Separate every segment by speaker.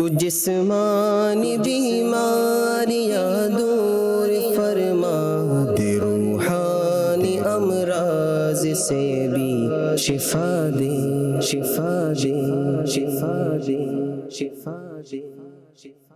Speaker 1: तू जिसमानी बीमारियां दूर
Speaker 2: फरमा दे रूहानी अमराज से भी शिफा दे शिफा दे शिफा दे शिफा दे शिफा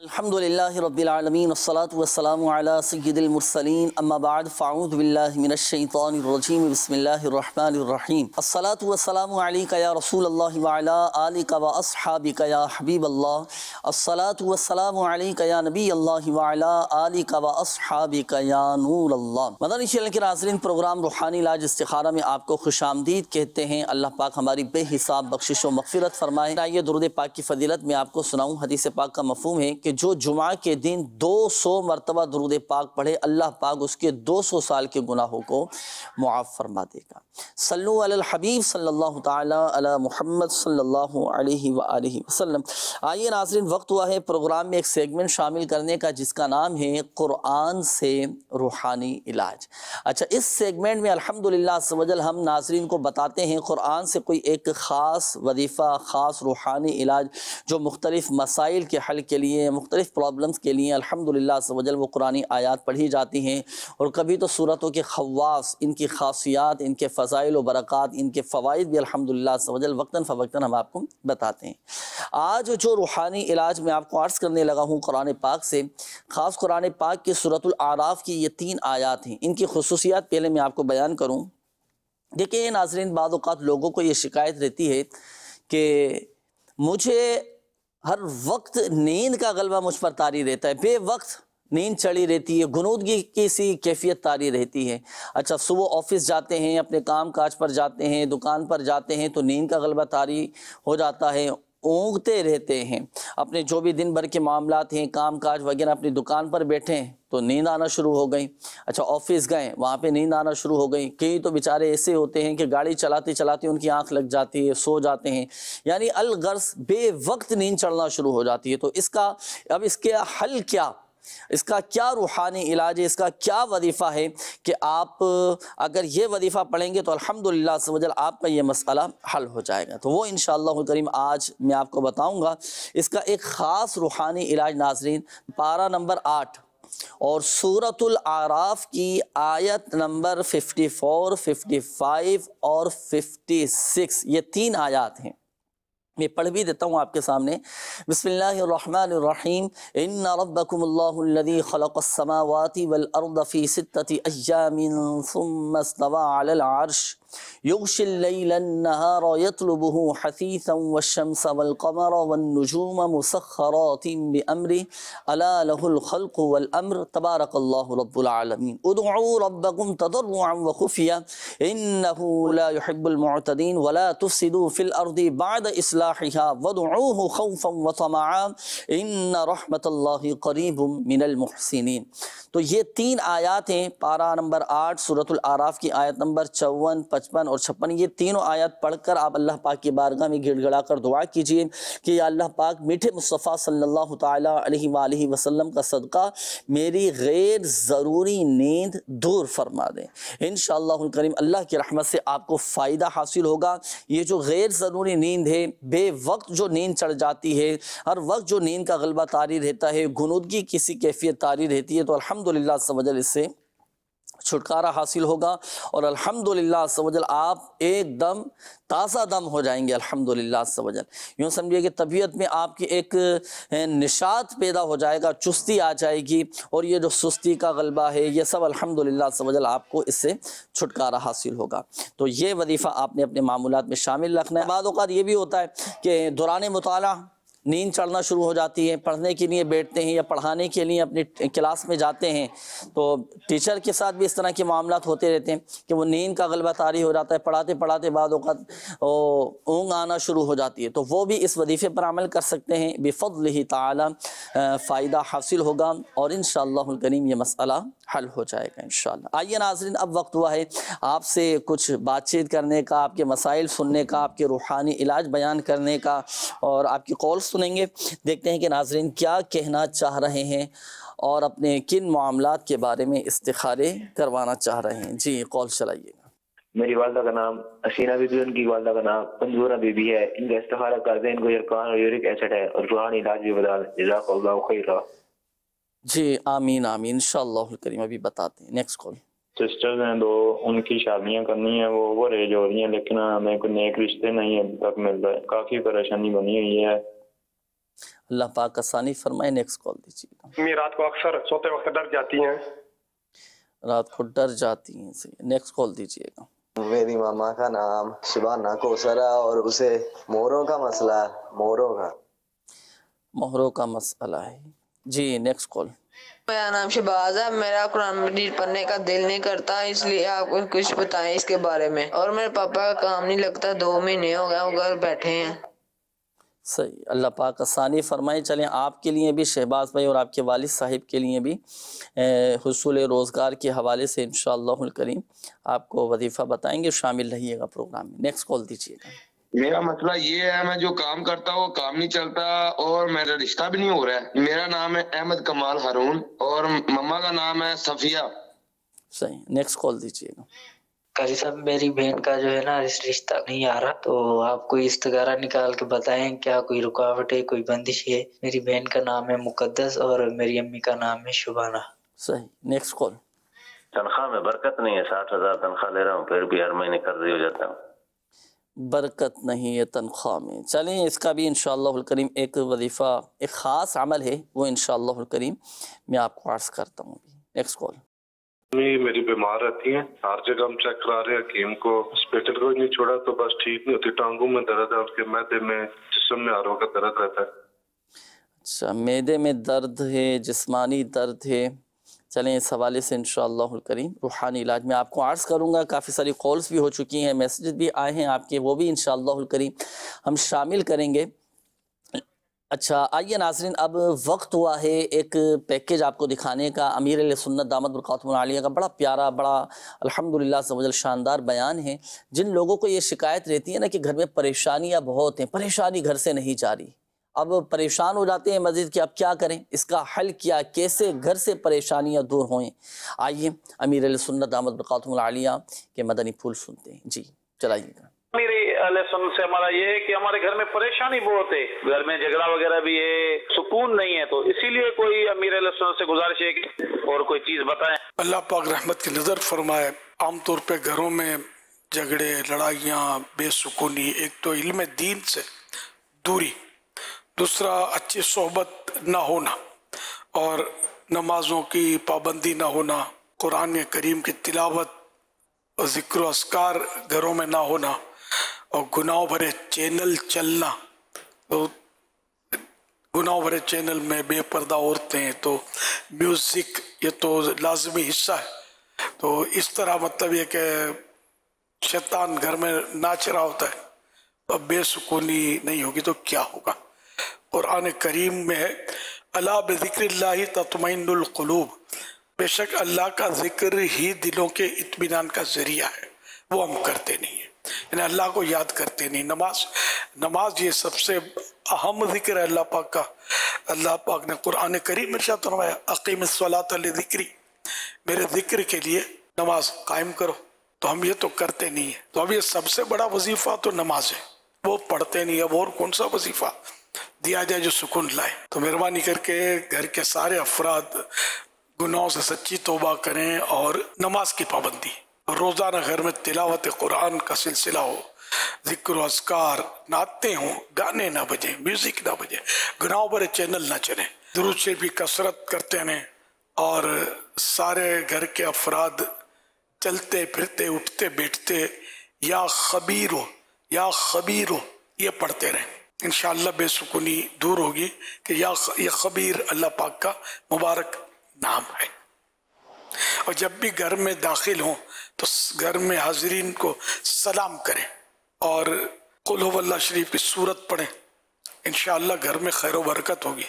Speaker 3: अल्हम्दुलिल्लाहिरब्बिलआलमीन वस्सलातु वस्सलामु अला सय्यिदिल मुरसलीन अम्मा बाद फ़ाऊद बिल्लाहि मिनश शैतानिर रजीम बिस्मिल्लाहिर रहमानिर रहीम अस्सलातु वस्सलामु अलैका या रसूलल्लाह व अला आलिका व अस्हाबिका या हबीबल्लाह अस्सलातु वस्सलामु अलैका या नबी अल्लाह व अला आलिका व अस्हाबिका या नूर अल्लाह मदनी चैनल के नाज़रीन प्रोग्राम रूहानी इलाज इस्तिखारा में आपको खुशामदीद कहते हैं अल्लाह पाक हमारी बेहिसाब बख्शिश व मगफिरत फरमाए आइए दुरूद पाक की फजीलत में आपको सुनाऊं हदीस पाक का मफहम है कि जो जुमा के दिन 200 मरतबा दरूद पाक पढ़े अल्लाह पाक उसके 200 साल के गुनाहों को मुआफ़ फरमा देगा सल्लु अल हबीब सल्लल्लाहु ताला अला मुहम्मद सल्लल्लाहु अलैहि व वसल्लम आइए नाजरीन वक्त हुआ है प्रोग्राम में एक सेगमेंट शामिल करने का जिसका नाम है क़ुरान से रूहानी इलाज अच्छा इस सेगमेंट में अल्हम्दुलिल्लाह सवजल हम नाजरीन को बताते हैं क़ुरान से कोई एक ख़ास वजीफ़ा ख़ास रूहानी इलाज जो मुख्तलिफ़ मसाइल के हल के लिए मुख्तलिफ़ प्रॉब्लम्स के लिए अलहमदिल्ला सवजल वो कुरानी आयात पढ़ी जाती हैं और कभी तो सूरतों के खवास इनकी खासियात इनके फसल फ़ज़ाइल व बरक़ात इनके फ़वाद भी अलहमदिल्ला वक्ता फ़वक्ता हम आपको बताते हैं आज जो रूहानी इलाज मैं आपको अर्ज़ करने लगा हूँ कुरान पाक से ख़ास कुरान पाक की सूरतलआराफ़ की ये तीन आयात हैं इनकी खसूसियात पहले मैं आपको बयान करूँ देखिए नाजरन बाज़ात लोगों को ये शिकायत रहती है कि मुझे हर वक्त नींद का गलबा मुझ पर तारी रहता है बे वक्त नींद चढ़ी रहती है गुनूदगी की सी कैफियत तारी रहती है अच्छा सुबह ऑफिस जाते हैं अपने काम काज पर जाते हैं दुकान पर जाते हैं तो नींद का गलबा तारी हो जाता है ऊँगते रहते हैं अपने जो भी दिन भर के मामला हैं काम काज वगैरह अपनी दुकान पर बैठे हैं तो नींद आना शुरू हो गई अच्छा ऑफिस गए वहाँ पे नींद आना शुरू हो गई कई तो बेचारे ऐसे होते हैं कि गाड़ी चलाते चलाते उनकी आंख लग जाती है सो जाते हैं यानी अलगर्स बे वक्त नींद चढ़ना शुरू हो जाती है तो इसका अब इसके हल क्या इसका क्या रूहानी इलाज है इसका क्या वजीफ़ा है कि आप अगर ये वजीफ़ा पढ़ेंगे तो अल्हम्दुलिल्लाह वजल आपका ये मसला हल हो जाएगा तो वो इन करीम आज मैं आपको बताऊंगा इसका एक ख़ास रूहानी इलाज नाजरीन पारा नंबर आठ और सूरतुल आराफ की आयत नंबर 54, 55 और 56 ये तीन आयात हैं मैं पढ़ भी देता हूँ आपके सामने बसमीम इन रबकमल्लादी खलकसमावाती वलअरदफ़ी सत्ती अजामिन युगशिल्लबह हसीसम वशम्स तो ये तीन आयातें पारा नंबर आठ सूरतल आराफ़ की आयत नंबर चौवन पचपन और छप्पन ये तीनों आयत पढ़कर आप अल्लाह पाक की बारगाह में गिड़गड़ा कर दुआ कीजिए कि अल्लाह पाक मीठे मुस्तफ़ा सल्लल्लाहु अलैहि वसल्लम का सदका मेरी गैर ज़रूरी नींद दूर फरमा दें इन करीम अल्लाह की रहमत से आपको फ़ायदा हासिल होगा ये जो गैर ज़रूरी नींद है बेवक्त जो नींद चढ़ जाती है हर वक्त जो नींद का गलबा तारी रहता है गुनूदगी किसी कैफियत तारी रहती है तो अलहमदिल्ला इससे छुटकारा हासिल होगा और अल्हम्दुलिल्लाह सवजल आप एकदम ताज़ा दम हो जाएंगे अल्हम्दुलिल्लाह सवजल यूँ समझिए कि तबीयत में आपकी एक निशात पैदा हो जाएगा चुस्ती आ जाएगी और ये जो सुस्ती का गलबा है ये सब अल्हम्दुलिल्लाह सवजल आपको इससे छुटकारा हासिल होगा तो ये वजीफ़ा आपने अपने मामूलत में शामिल रखना है बाद ये भी होता है कि दौरान मुताला नींद चढ़ना शुरू हो जाती है पढ़ने के लिए बैठते हैं या पढ़ाने के लिए अपनी क्लास में जाते हैं तो टीचर के साथ भी इस तरह के मामला होते रहते हैं कि वो नींद का गलबा तारी हो जाता है पढ़ाते पढ़ाते बाद अवत ऊँग आना शुरू हो जाती है तो वो भी इस वजीफ़े पर अमल कर सकते हैं बेफल ही फ़ायदा हासिल होगा और इन शीम ये मसला हल हो जाएगा इन आइए नाजरन अब वक्त हुआ है आपसे कुछ बातचीत करने का आपके मसाइल सुनने का आपके रूहानी इलाज बयान करने का और आपकी कॉल सुन सुनेंगे देखते हैं कि नाजरीन क्या कहना चाह रहे हैं और अपने किन मामला के बारे में इस्तारे करवाना चाह रहे हैं जी कॉल चलाइए
Speaker 2: मेरी वालदा का नाम असीना बीबी उनकी वालदा का नाम मंजूरा बीबी है इनका इस्तारा कर दें इनको यरकान और यूरिक एसिड है और रूहानी इलाज भी बता दें
Speaker 3: जी आमीन आमीन करीम अभी बताते हैं नेक्स्ट कॉल
Speaker 2: सिस्टर्स हैं दो उनकी शादियां करनी है वो ओवर एज हो रही
Speaker 3: हैं लेकिन हमें हाँ, कोई नेक रिश्ते नहीं अभी तक मिल रहे काफ़ी परेशानी बनी हुई है अल्लाह पाक आसानी फरमाए नेक्स्ट कॉल दीजिए
Speaker 1: रात को अक्सर सोते वक्त डर जाती हैं
Speaker 3: रात को डर जाती हैं नेक्स्ट कॉल दीजिएगा मेरी मामा का नाम शिबाना कोसरा और उसे मोरों का मसला मोरों का मोहरों का मसला है जी नेक्स्ट कॉल मेरा नाम शहबाज है
Speaker 2: मेरा कुरान मजीद पढ़ने का दिल नहीं करता इसलिए आप कुछ बताएं इसके बारे में और मेरे पापा का काम नहीं लगता दो महीने हो गए वो घर बैठे हैं
Speaker 3: सही अल्लाह पाक आसानी फरमाए चलें आपके लिए भी शहबाज भाई और आपके वालिद साहिब के लिए भी हसूल रोज़गार के हवाले से इन करीम आपको वजीफ़ा बताएंगे शामिल रहिएगा प्रोग्राम में नेक्स्ट कॉल दीजिएगा मेरा मसला ये
Speaker 2: है मैं जो काम करता हूँ काम नहीं चलता और मेरा रिश्ता भी नहीं हो रहा है
Speaker 3: मेरा नाम है अहमद कमाल हारून
Speaker 2: और मम्मा का नाम है
Speaker 3: सफिया सही नेक्स्ट कॉल दीजिएगा का मेरी बहन का जो है ना रिश्ता नहीं आ रहा तो आप कोई इस्तगारा निकाल के बताएं क्या कोई रुकावट है कोई बंदिश है मेरी बहन का नाम है मुकद्दस और मेरी अम्मी का नाम है शुभाना सही नेक्स्ट कॉल
Speaker 2: तनख्वाह में बरकत नहीं है साठ हजार तनख्वाह ले रहा हूँ फिर भी हर महीने कर्जी हो जाता हूँ
Speaker 3: बरकत नहीं है तनख्वाह में चलें इसका भी इन करीम एक वजीफ़ा एक ख़ास अमल है वो इन करीम मैं आपको अर्ज़ करता हूँ नेक्स्ट कॉल
Speaker 1: मम्मी मेरी बीमार रहती है हर जगह हम चेक करा रहे हैं हकीम को हॉस्पिटल को नहीं छोड़ा तो बस ठीक नहीं होती टांगों में दर्द है उसके मैदे में जिसम में हर वक्त दर्द रहता है
Speaker 3: अच्छा मैदे में दर्द है जिसमानी दर्द है चलें इस हवाले से इन करीम रूहानी इलाज में आपको आर्ज़ करूंगा काफ़ी सारी कॉल्स भी हो चुकी हैं मैसेज भी आए हैं आपके वो भी इन करीम हम शामिल करेंगे अच्छा आइए नाजरीन अब वक्त हुआ है एक पैकेज आपको दिखाने का अमीर सुन्नत दामद बरक़ातमालिया का बड़ा प्यारा बड़ा अल्हम्दुलिल्लाह समझल शानदार बयान है जिन लोगों को ये शिकायत रहती है ना कि घर में परेशानियाँ बहुत हैं परेशानी घर से नहीं जा रही अब परेशान हो जाते हैं मस्जिद कि अब क्या करें इसका हल किया कैसे घर से परेशानियाँ दूर हों आइए अमीर सुन्नत दामद बरक़ातमालिया के मदनी फूल सुनते हैं जी चलाइएगा
Speaker 1: मेरी लेसन से हमारा ये है कि हमारे घर में परेशानी बहुत है
Speaker 2: घर में झगड़ा वगैरह भी है सुकून नहीं है तो इसीलिए कोई अमीर से गुजारिश है और कोई चीज बताए
Speaker 1: अल्लाह पाक रहमत की नजर फरमाए आमतौर पर घरों में झगड़े लड़ाइयाँ बेसुकूनी एक तो इल्म दीन से दूरी दूसरा अच्छी सोहबत ना होना और नमाजों की पाबंदी ना होना कुरान करीम की तिलावत जिक्र असकार घरों में ना होना और गुनाह भरे चैनल चलना तो गुनाह भरे चैनल में बेपर्दा औरतें हैं तो म्यूज़िक ये तो लाजमी हिस्सा है तो इस तरह मतलब ये कि शैतान घर में नाच रहा होता है तो अब बेसुकूनी नहीं होगी तो क्या होगा कुरान करीम में है अला बक्र ततमैनकलूब बेशक अल्लाह का जिक्र ही दिलों के इतमान का ज़रिया है वो हम करते नहीं हैं यानी अल्लाह को याद करते नहीं नमाज नमाज ये सबसे अहम जिक्र है अल्लाह पाक का अल्लाह पाक ने कुरान करीम इर्शाद अकीम सलात जिक्री मेरे जिक्र के लिए नमाज कायम करो तो हम ये तो करते नहीं है तो अब ये सबसे बड़ा वजीफा तो नमाज है वो पढ़ते नहीं अब और कौन सा वजीफा दिया जाए जो सुकून लाए तो मेहरबानी करके घर के सारे अफराद गुनाहों से सच्ची तोबा करें और नमाज की पाबंदी रोज़ाना घर में तिलावत कुरान का सिलसिला हो जिक्र असकार नाते हों गाने ना बजे म्यूजिक ना बजे गुनाव भरे चैनल ना चले दुरुद से भी कसरत करते रहें और सारे घर के अफराद चलते फिरते उठते बैठते या खबीर हो या खबीर हो ये पढ़ते रहें इन बेसुकूनी दूर होगी कि या ये खबीर अल्लाह पाक का मुबारक नाम है और जब भी घर में दाखिल हों तो घर में हाजरीन को सलाम करें और वल्ला शरीफ की सूरत पढ़ें इन घर में खैर बरकत होगी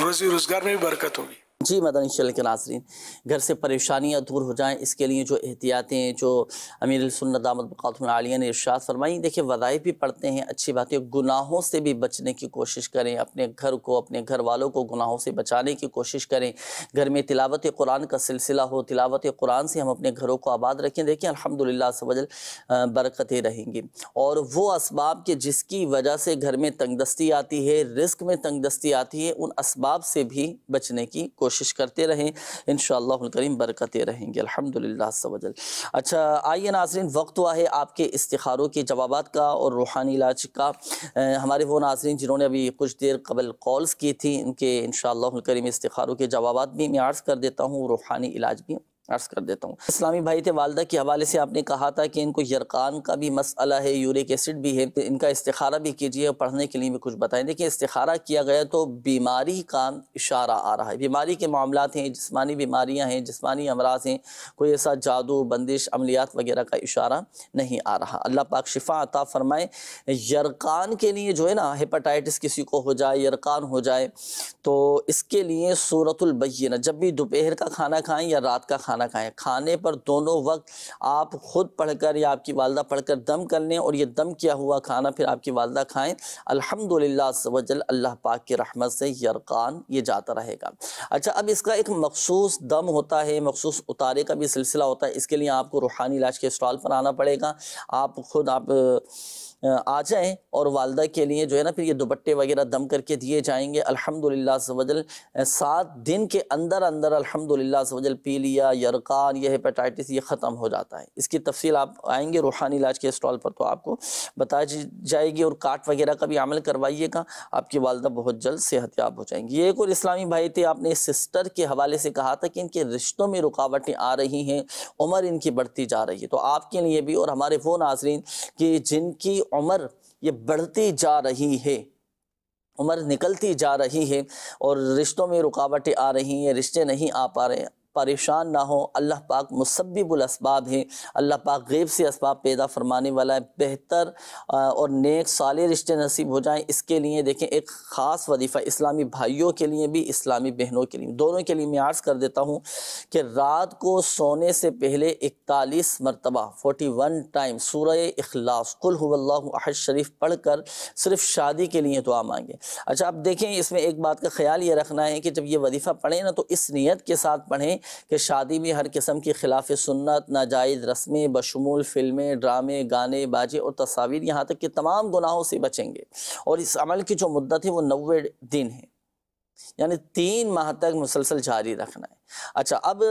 Speaker 1: रोज़ी रोज़गार में भी बरकत होगी
Speaker 3: जी मदनी चल के नासरीन घर से परेशानियां दूर हो जाएं इसके लिए जो एहतियातें जो अमीर सुन्नत दामद ने इर्शाद फरमाई देखिए वज़ाइफ भी पढ़ते हैं अच्छी बात है गुनाहों से भी बचने की कोशिश करें अपने घर को अपने घर वालों को गुनाहों से बचाने की कोशिश करें घर में तिलावत कुरान का सिलसिला हो तिलावत कुरान से हम अपने घरों को आबाद रखें देखें अलहमदिल्ला सवजल बरकतें रहेंगी और वो इसबाब के जिसकी वजह से घर में तंगदस्ती आती है रिस्क में तंगदस्ती आती है उन इसबाब से भी बचने की कोशिश करते रहें इन करीम बरकते रहेंगे अलहमदिल्ला सवजल अच्छा आइए नाजरन वक्त हुआ है आपके इस्तारों के जवाब का और रूहानी इलाज का हमारे वो नाजरन जिन्होंने अभी कुछ देर कबल कॉल्स की थी इनके इन करीम इस्तारों के जवाब भी मैं आर्ज़ कर देता हूँ रूहानी इलाज भी अर्ज कर देता हूँ इस्लामी भाई थे वालदा के हवाले से आपने कहा था कि इनको यरकान का भी मसला है यूरिक एसिड भी है तो इनका इस्तारा भी कीजिए और पढ़ने के लिए भी कुछ बताएं देखिए इस्तारा किया गया तो बीमारी का इशारा आ रहा है बीमारी के मामला हैं जिसमानी बीमारियाँ हैं जिसमानी अमराज हैं कोई ऐसा जादू बंदिश अमलियात वगैरह का इशारा नहीं आ रहा अल्लाह पाक शिफा अता फरमाए यरकान के लिए जो है ना हेपाटाइटिस किसी को हो जाए यरकान हो जाए तो इसके लिए सूरतुलबैन जब भी दोपहर का खाना खाएँ या रात का खाना खाना खाएं खाने पर दोनों वक्त आप ख़ुद पढ़कर या आपकी वालदा पढ़कर दम कर लें और ये दम किया हुआ खाना फिर आपकी वालदा खाएं अल्हम्दुलिल्लाह सवजल अल्लाह पाक की रहमत से यरकान ये जाता रहेगा अच्छा अब इसका एक मखसूस दम होता है मखसूस उतारे का भी सिलसिला होता है इसके लिए आपको रूहानी इलाज के स्टॉल पर आना पड़ेगा आप ख़ुद आप आ जाएँ और वालदा के लिए जो है ना फिर ये दुपट्टे वगैरह दम करके दिए जाएंगे अल्हम्दुलिल्लाह सवजल सात दिन के अंदर अंदर अल्हम्दुलिल्लाह सवजल पीलिया यरकान ये हेपेटाइटिस ये ख़त्म हो जाता है इसकी तफसील आप आएंगे रूहानी इलाज के स्टॉल पर तो आपको बताई जाएगी और काट वगैरह का भी अमल करवाइएगा आपकी वालदा बहुत जल्द सेहतियाब हो जाएंगी एक और इस्लामी भाई थे आपने सिस्टर के हवाले से कहा था कि इनके रिश्तों में रुकावटें आ रही हैं उम्र इनकी बढ़ती जा रही है तो आपके लिए भी और हमारे वो नाजरीन कि जिनकी उम्र ये बढ़ती जा रही है उम्र निकलती जा रही है और रिश्तों में रुकावटें आ रही हैं रिश्ते नहीं आ पा रहे परेशान ना हो अल्लाह पाक मुसब्बिबुलसबाब हैं अल्लाह पाक गैब से इसबाब पैदा फरमाने वाला है बेहतर और नेक साले रिश्ते नसीब हो जाएं इसके लिए देखें एक ख़ास वजीफ़ा इस्लामी भाइयों के लिए भी इस्लामी बहनों के लिए दोनों के लिए मैं आर्ज़ कर देता हूँ कि रात को सोने से पहले इकतालीस मरतबा फोटी वन टाइम सूर अखलास कुल्लाहद शरीफ पढ़ कर सिर्फ शादी के लिए दुआ मांगे अच्छा आप देखें इसमें एक बात का ख्याल ये रखना है कि जब ये वजीफ़ा पढ़ें ना तो इस नीयत के साथ पढ़ें कि शादी में हर किस्म की खिलाफ सुन्नत नाजायज़ रस्में बशमूल फिल्में ड्रामे गाने बाजे और तस्वीर यहाँ तक कि तमाम गुनाहों से बचेंगे और इस अमल की जो मुद्दत है वो नबे दिन है यानी तीन माह तक मुसलसल जारी रखना है अच्छा अब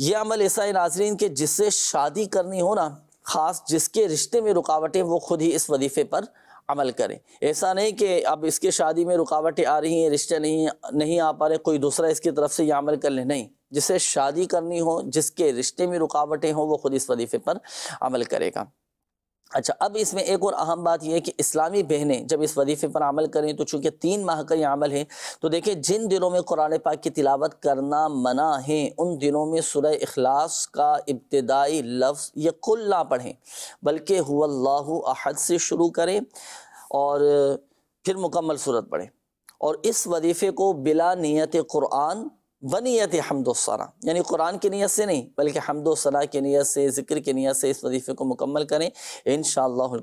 Speaker 3: यह अमल ऐसा है नाजरीन के जिससे शादी करनी हो ना ख़ास जिसके रिश्ते में रुकावटें वो खुद ही इस वजीफ़े पर अमल करें ऐसा नहीं कि अब इसके शादी में रुकावटें आ रही हैं रिश्ते नहीं नहीं आ पा रहे कोई दूसरा इसकी तरफ से यह अमल कर ले नहीं जिसे शादी करनी हो जिसके रिश्ते में रुकावटें हों वो ख़ुद इस वजीफ़े पर अमल करेगा अच्छा अब इसमें एक और अहम बात यह है कि इस्लामी बहनें जब इस वजीफे पर अमल करें तो चूँकि तीन माह का ये अमल है तो देखिए जिन दिनों में कुरान पाक की तिलावत करना मना है उन दिनों में सुरह अखलास का इब्तदाई लफ्ज़ ये कुल ना पढ़ें बल्कि हुल्लाहु अहद से शुरू करें और फिर मुकम्मल सूरत पढ़ें और इस वजीफ़े को बिला नीयत क़ुरान व नीयत हमदोसना यानी कुरान की नीयत से नहीं बल्कि हमदोसना की नीयत से ज़िक्र की नीयत से इस वजीफ़े को मुकम्मल करें इन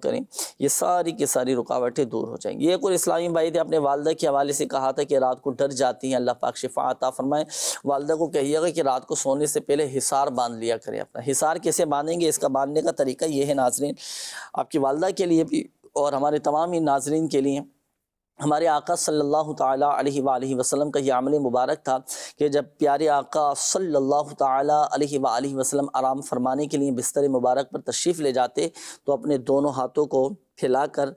Speaker 3: करें ये सारी की सारी रुकावटें दूर हो जाएंगी एक और इस्लामी भाई थे अपने वालदा के हवाले से कहा था कि रात को डर जाती हैं अल्लाह पाक शिफा आता फरमाए वालदा को कहिएगा कि रात को सोने से पहले हिसार बांध लिया करें अपना हिसार कैसे बांधेंगे इसका बांधने का तरीका ये है नाजरीन आपकी वालदा के लिए भी और हमारे तमाम ही नाजरीन के लिए हमारे आका सल्लल्लाहु ताला अलैहि वसल्लम का ये अमल मुबारक था कि जब प्यारे आका सल्लल्लाहु ताला अलैहि वसल्लम आराम फरमाने के लिए बिस्तर मुबारक पर तशरीफ़ ले जाते तो अपने दोनों हाथों को फैलाकर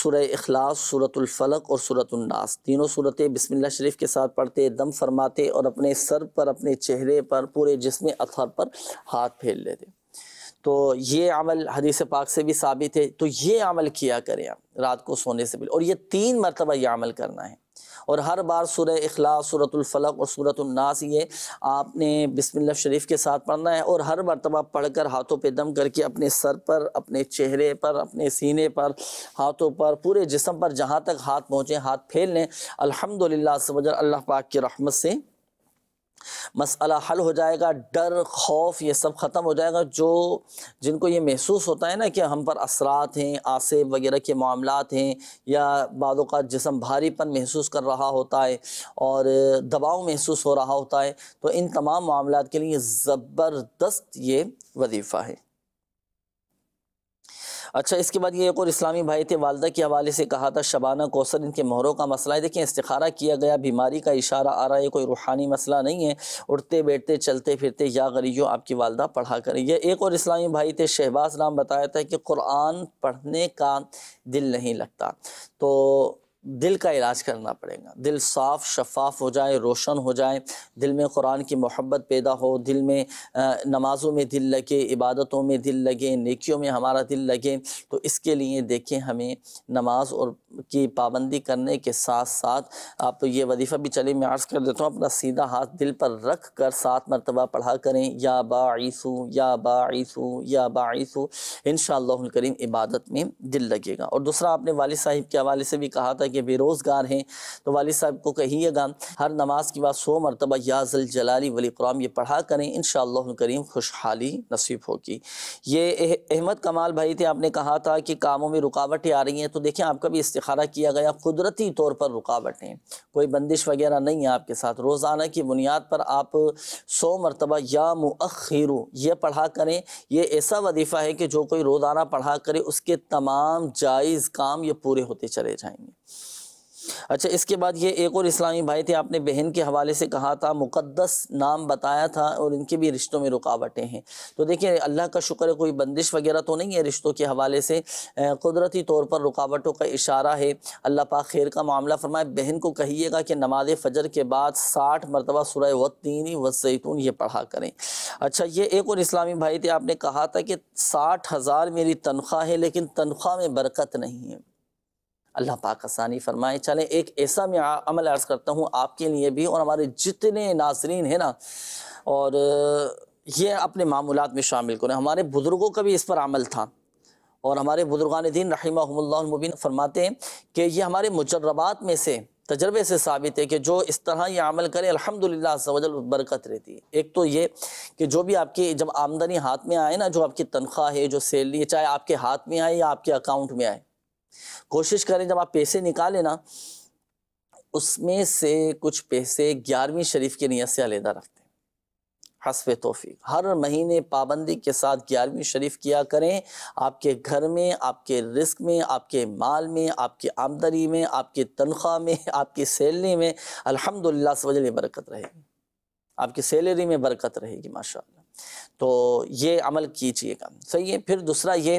Speaker 3: सूर अखलास सूरतुल्फ़लक और सूरतुल्नास तीनों सूरतें बिस्मिल्लाह शरीफ के साथ पढ़ते दम फरमाते और अपने सर पर अपने चेहरे पर पूरे जिसम अथर पर हाथ फेर लेते तो ये अमल हदीस पाक से भी साबित है तो ये अमल किया करें आप रात को सोने से पहले और ये तीन मरतबा ये अमल करना है और हर बार सूर्य अखलास सूरतुल्फ़लक और सूरतनास ये आपने बिस्मिल्लाह शरीफ के साथ पढ़ना है और हर मरतबा पढ़कर हाथों पे दम करके अपने सर पर अपने चेहरे पर अपने सीने पर हाथों पर पूरे जिसम पर जहाँ तक हाथ पहुँचें हाथ फैल लें अलहमदिल्ला अल्लाह पाक की रहमत से मसला हल हो जाएगा डर खौफ ये सब ख़त्म हो जाएगा जो जिनको ये महसूस होता है ना कि हम पर असरात हैं आसेब वगैरह के मामला हैं या बाद जिसम भारीपन महसूस कर रहा होता है और दबाव महसूस हो रहा होता है तो इन तमाम मामला के लिए ज़बरदस्त ये वजीफ़ा है अच्छा इसके बाद ये एक और इस्लामी भाई थे वालदा के हवाले से कहा था शबाना कौसर इनके मोहरों का मसला है देखिए इस्तारा किया गया बीमारी का इशारा आ रहा है कोई रूहानी मसला नहीं है उठते बैठते चलते फिरते या गरीजों आपकी वालदा पढ़ा करें यह एक और इस्लामी भाई थे शहबाज नाम बताया था कि कुरान पढ़ने का दिल नहीं लगता तो दिल का इलाज करना पड़ेगा दिल साफ़ शफाफ हो जाए रोशन हो जाए दिल में कुरान की मोहब्बत पैदा हो दिल में नमाज़ों में दिल लगे इबादतों में दिल लगे नेकियों में हमारा दिल लगे तो इसके लिए देखें हमें नमाज और की पाबंदी करने के साथ साथ आप तो ये वजीफ़ा भी चले मैं अर्ज़ कर देता हूँ अपना सीधा हाथ दिल पर रख कर सात मरतबा पढ़ा करें या बाईसू या बाईसू या बाईसू इन करीम इबादत में दिल लगेगा और दूसरा आपने वाल साहिब के हवाले से भी कहा था कि बेरोज़गार हैं तो वाल साहब को कहिएगा हर नमाज के बाद सौ मरतबा याजल जलाली वली कराम ये पढ़ा करें इन करीम खुशहाली नसीब होगी ये अहमद कमाल भाई थे आपने कहा था कि कामों में रुकावटें आ रही हैं तो देखें आपका भी इस्तारा किया गया कुदरती तौर पर रुकावटें कोई बंदिश वगैरह नहीं है आपके साथ रोज़ाना की बुनियाद पर आप सौ मरतबा या मुखिरु ये पढ़ा करें ये ऐसा वजीफ़ा है कि जो कोई रोज़ाना पढ़ा करे उसके तमाम जायज़ काम ये पूरे होते चले जाएंगे अच्छा इसके बाद ये एक और इस्लामी भाई थे आपने बहन के हवाले से कहा था मुकद्दस नाम बताया था और इनके भी रिश्तों में रुकावटें हैं तो देखिए अल्लाह का शुक्र है कोई बंदिश वगैरह तो नहीं है रिश्तों के हवाले से कुदरती तौर पर रुकावटों का इशारा है अल्लाह पाक खैर का मामला फरमाए बहन को कहिएगा कि नमाज फजर के बाद साठ मरतबा सुरह व तीन व सैतून ये पढ़ा करें अच्छा ये एक और इस्लामी भाई थे आपने कहा था कि साठ हज़ार मेरी तनख्वाह है लेकिन तनख्वाह में बरकत नहीं है अल्लाह पाक आसानी फरमाए चलें एक ऐसा मैं अमल अर्ज़ करता हूँ आपके लिए भी और हमारे जितने नाजरीन हैं ना और ये अपने मामूलत में शामिल करें हमारे बुज़ुर्गों का भी इस पर अमल था और हमारे बुजुर्गान दिन रहीमाबीन फरमाते हैं कि ये हमारे मुजरबात में से तजर्बे से साबित है कि जो इस तरह ये अमल करें अल्हम्दुलिल्लाह सवजल बरकत रहती है एक तो ये कि जो भी आपकी जब आमदनी हाथ में आए ना जो आपकी तनख्वाह है जो सैलरी है चाहे आपके हाथ में आए या आपके अकाउंट में आए कोशिश करें जब आप पैसे निकालें ना उसमें से कुछ पैसे ग्यारहवीं शरीफ की नीयत से अलहदा रखते दें हसब तोफ़ी हर महीने पाबंदी के साथ ग्यारहवीं शरीफ किया करें आपके घर में आपके रिस्क में आपके माल में आपकी आमदनी में आपकी तनख्वाह में आपकी सैलरी में अल्हम्दुलिल्लाह से वजह बरकत रहेगी आपकी सैलरी में बरकत रहेगी माशा तो ये अमल कीजिएगा सही तो है फिर दूसरा ये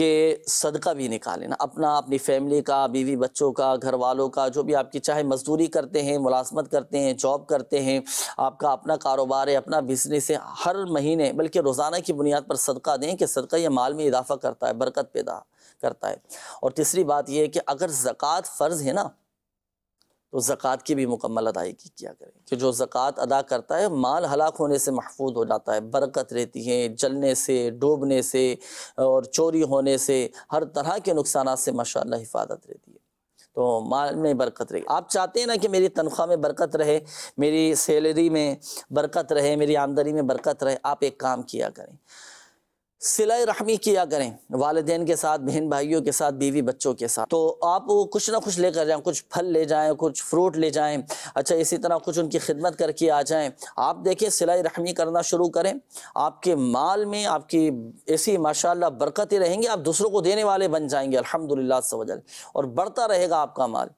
Speaker 3: कि सदका भी निकालें ना अपना अपनी फैमिली का बीवी बच्चों का घर वालों का जो भी आपकी चाहे मजदूरी करते हैं मुलाजमत करते हैं जॉब करते हैं आपका अपना कारोबार है अपना बिजनेस है हर महीने बल्कि रोज़ाना की बुनियाद पर सदका दें कि सदका यह माल में इजाफा करता है बरकत पैदा करता है और तीसरी बात यह है कि अगर ज़क़़त फ़र्ज़ है ना तो ज़क़़त की भी मुकम्मल अदायगी किया करें कि जो ज़क़़त अदा करता है माल हलाक होने से महफूज हो जाता है बरकत रहती है जलने से डूबने से और चोरी होने से हर तरह के नुकसान से माशा हिफाजत रहती है तो माल में बरकत रहे आप चाहते हैं ना कि मेरी तनख्वाह में बरकत रहे मेरी सैलरी में बरकत रहे मेरी आमदनी में बरकत रहे आप एक काम किया करें सिलाई रहमी किया करें वालदेन के साथ बहन भाइयों के साथ बीवी बच्चों के साथ तो आप कुछ ना कुछ लेकर जाएं कुछ फल ले जाएं कुछ फ्रूट ले जाएं अच्छा इसी तरह कुछ उनकी खिदमत करके आ जाएं आप देखिए सिलाई रहमी करना शुरू करें आपके माल में आपकी ऐसी माशाल्लाह बरकतें रहेंगी आप दूसरों को देने वाले बन जाएंगे अलहमदिल्ला सवजल और बढ़ता रहेगा आपका माल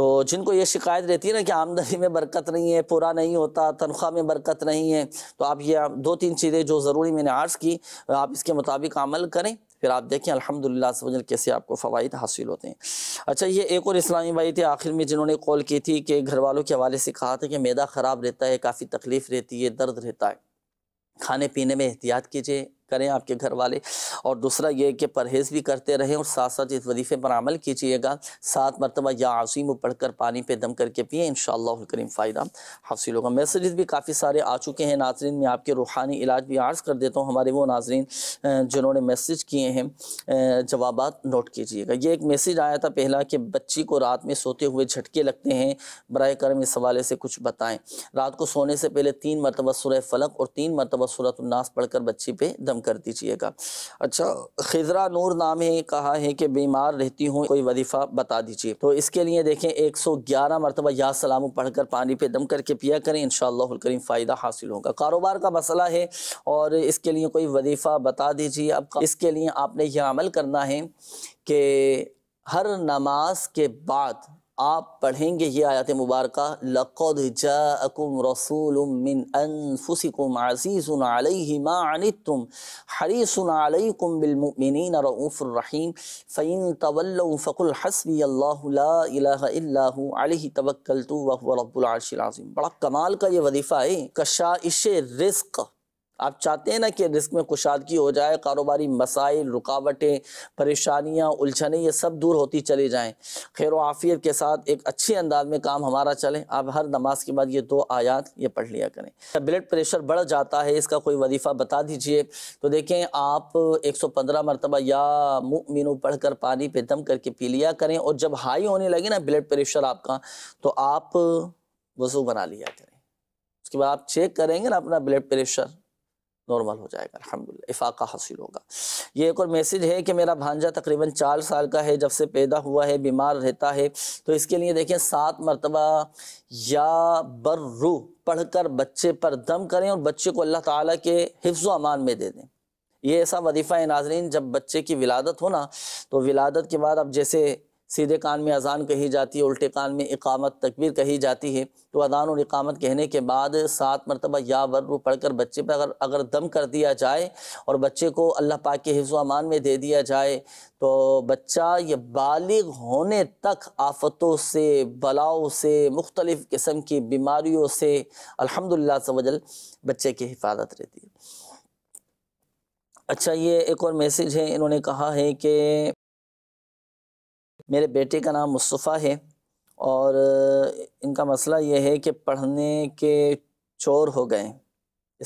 Speaker 3: तो जिनको ये शिकायत रहती है ना कि आमदनी में बरकत नहीं है पूरा नहीं होता तनख्वाह में बरकत नहीं है तो आप ये दो तीन चीज़ें जो ज़रूरी मैंने आर्ज़ की आप इसके मुताबिक अमल करें फिर आप देखें अल्हम्दुलिल्लाह कैसे आपको फ़वाद हासिल होते हैं अच्छा ये एक और इस्लामी भाई थे आखिर में जिन्होंने कॉल की थी कि घर वालों के हवाले से कहा था कि मैदा ख़राब रहता है काफ़ी तकलीफ़ रहती है दर्द रहता है खाने पीने में एहतियात कीजिए करें आपके घर वाले और दूसरा ये कि परहेज़ भी करते रहें और साथ साथ इस वजीफ़े पर अमल कीजिएगा सात मरतबा या आसीम पढ़कर पानी पर दम करके पिए इन करीम फ़ायदा हासिल होगा मैसेज भी काफ़ी सारे आ चुके हैं नाजरन में आपके रूहानी इलाज भी आर्ज़ कर देता हूँ हमारे वो नाजरन जिन्होंने मैसेज किए हैं जवाब नोट कीजिएगा ये एक मैसेज आया था पहला कि बच्ची को रात में सोते हुए झटके लगते हैं बर करम इस हवाले से कुछ बताएँ रात को सोने से पहले तीन मरतबा सुरह फलक और तीन मरतबा सूरत उन्नास पढ़कर बच्ची पे दम मांग कर दीजिएगा अच्छा खिजरा नूर नाम है कहा है कि बीमार रहती हूँ कोई वजीफ़ा बता दीजिए तो इसके लिए देखें एक सौ ग्यारह मरतबा या सलाम पढ़कर पानी पे दम करके पिया करें इन करीम फ़ायदा हासिल होगा कारोबार का मसला है और इसके लिए कोई वजीफ़ा बता दीजिए अब इसके लिए आपने यह अमल करना है कि हर नमाज के बाद आप पढ़ेंगे ये आयत मुबारक लक़द जाकुम रसूल मिन अनफुसिकुम अज़ीज़ुन अलैहि मा अनितुम हरीसुन अलैकुम बिल मुमिनीन रऊफ़ुर रहीम फ़इन फ़कुल हस्बी अल्लाह ला इलाहा इल्ला हु अलैहि तवक्कलतु व रब्बुल अर्शिल अज़ीम बड़ा कमाल का ये वदीफ़ा है कशाइश रिस्क आप चाहते हैं ना कि रिस्क में कुशादगी हो जाए कारोबारी मसाइल रुकावटें परेशानियाँ उलझने ये सब दूर होती चले जाएँ खैर आफियत के साथ एक अच्छे अंदाज में काम हमारा चले आप हर नमाज के बाद ये दो आयात ये पढ़ लिया करें ब्लड प्रेशर बढ़ जाता है इसका कोई वजीफ़ा बता दीजिए तो देखें आप एक सौ पंद्रह मरतबा या मीनू पढ़ कर पानी पर दम करके पी लिया करें और जब हाई होने लगे ना ब्लड प्रेशर आपका तो आप वजू बना लिया करें उसके बाद आप चेक करेंगे ना अपना ब्लड प्रेशर नॉर्मल हो जाएगा अलहमदिल्ला इफाका हासिल होगा ये एक और मैसेज है कि मेरा भांजा तकरीबन चार साल का है जब से पैदा हुआ है बीमार रहता है तो इसके लिए देखें सात मरतबा या बर्रू पढ़कर बच्चे पर दम करें और बच्चे को अल्लाह ताला के हिफ्ज़ अमान में दे दें ये ऐसा वदीफ़ा है नाजरीन जब बच्चे की विलादत हो ना तो विलादत के बाद अब जैसे सीधे कान में अजान कही जाती है उल्टे कान में इकामत तकबीर कही जाती है तो अजान और इकामत कहने के बाद सात मरतबा या वर्र पढ़कर बच्चे पर अगर अगर दम कर दिया जाए और बच्चे को अल्लाह पाक के हिफ्ज़ अमान में दे दिया जाए तो बच्चा ये बालिग होने तक आफतों से बलाओं से मुख्तलिफ़ किस्म की बीमारियों से अलहमदिल्ला सवजल बच्चे की हिफाजत रहती है अच्छा ये एक और मैसेज है इन्होंने कहा है कि मेरे बेटे का नाम मुस्तफ़ा है और इनका मसला ये है कि पढ़ने के चोर हो गए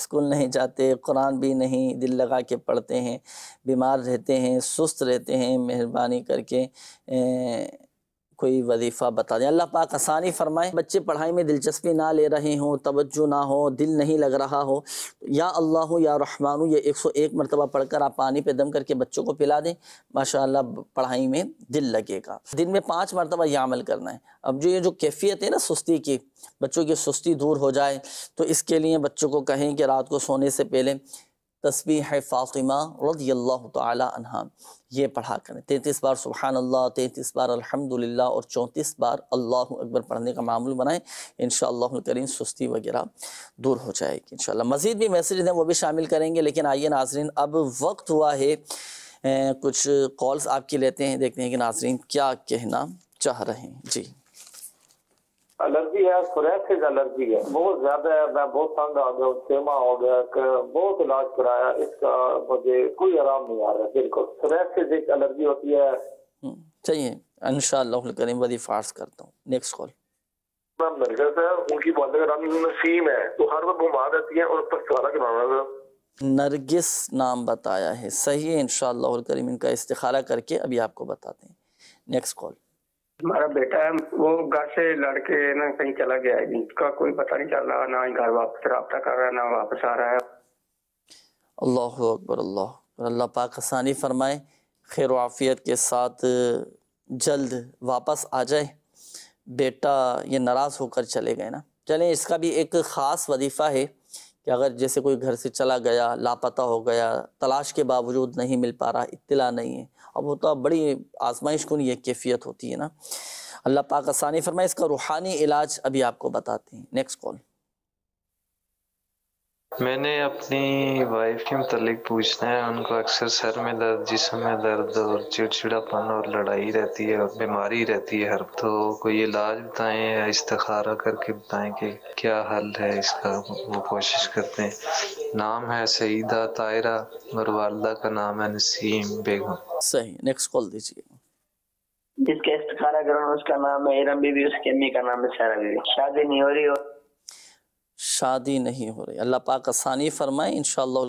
Speaker 3: स्कूल नहीं जाते कुरान भी नहीं दिल लगा के पढ़ते हैं बीमार रहते हैं सुस्त रहते हैं मेहरबानी करके कोई वजीफ़ा बता दें अल्लाह पाक आसानी फरमाए बच्चे पढ़ाई में दिलचस्पी ना ले रहे हों तवज्जो ना हो दिल नहीं लग रहा हो या अल्लाह या रहमान ये एक सौ एक मरतबा पढ़कर आप पानी पे दम करके बच्चों को पिला दें माशा पढ़ाई में दिल लगेगा दिन में पाँच मरतबा यह अमल करना है अब जो ये जो कैफियत है ना सुस्ती की बच्चों की सुस्ती दूर हो जाए तो इसके लिए बच्चों को कहें कि रात को सोने से पहले है फ़ातिमा रदी अल्लाह तहा ये पढ़ा करें तैंतीस बार सुबहान अल्लाह तैंतीस बार अल्हम्दुलिल्लाह और चौंतीस बार अल्लाह अकबर पढ़ने का मामूल बनाएं इन करीम सुस्ती वगैरह दूर हो जाएगी इन मज़ीद भी मैसेज हैं वो भी शामिल करेंगे लेकिन आइए नाजरीन अब वक्त हुआ है कुछ कॉल्स आपकी लेते हैं देखते हैं कि नाजरीन क्या कहना चाह रहे हैं जी
Speaker 1: एलर्जी है खुरैक एलर्जी है बहुत ज्यादा है मैं बहुत तंग आ गया सेमा हो गया बहुत इलाज कराया इसका मुझे कोई आराम नहीं आ रहा बिल्कुल खुरैक से एक एलर्जी होती है हम्म,
Speaker 3: चाहिए इन फार्स करता हूँ नेक्स्ट कॉल
Speaker 1: उनकी नाम नसीम है तो हर वक्त बीमार रहती है और
Speaker 3: नरगिस नाम बताया है सही है इन करीम इनका इस्तारा करके अभी आपको बताते हैं नेक्स्ट कॉल
Speaker 1: हमारा बेटा है वो घर से लड़के ना कहीं चला गया है उसका कोई पता नहीं चल रहा ना ही घर वापस रबता कर रहा है ना वापस आ रहा है
Speaker 3: अल्लाह अकबर अल्लाह अल्लाह पाक आसानी फरमाए खैर आफियत के साथ जल्द वापस आ जाए बेटा ये नाराज़ होकर चले गए ना चलें इसका भी एक ख़ास वजीफ़ा है कि अगर जैसे कोई घर से चला गया लापता हो गया तलाश के बावजूद नहीं मिल पा रहा इतला नहीं है अब वो तो बड़ी आजमाइश को ये कैफियत होती है ना अल्लाह पाक आसानी फरमाए इसका रूहानी इलाज अभी आपको बताते हैं नेक्स्ट कॉल मैंने
Speaker 2: अपनी वाइफ के मतलब पूछना है उनको अक्सर सर में दर्द जिसम में दर्द और चिड़चिड़ापन और लड़ाई रहती है और बीमारी रहती है हर तो कोई इलाज बताएं या इस्तखारा करके बताएं कि क्या हल है इसका वो कोशिश करते हैं नाम है सईदा तायरा और वालदा का नाम है नसीम बेगम सही
Speaker 3: नेक्स्ट कॉल दीजिए
Speaker 2: जिसका इस्तारा करो उसका नाम है इरम बीबी उसकी अम्मी का नाम है सारा बीबी शादी नहीं हो रही हो
Speaker 3: शादी नहीं हो रही अल्लाह पाक आसानी फरमाए इन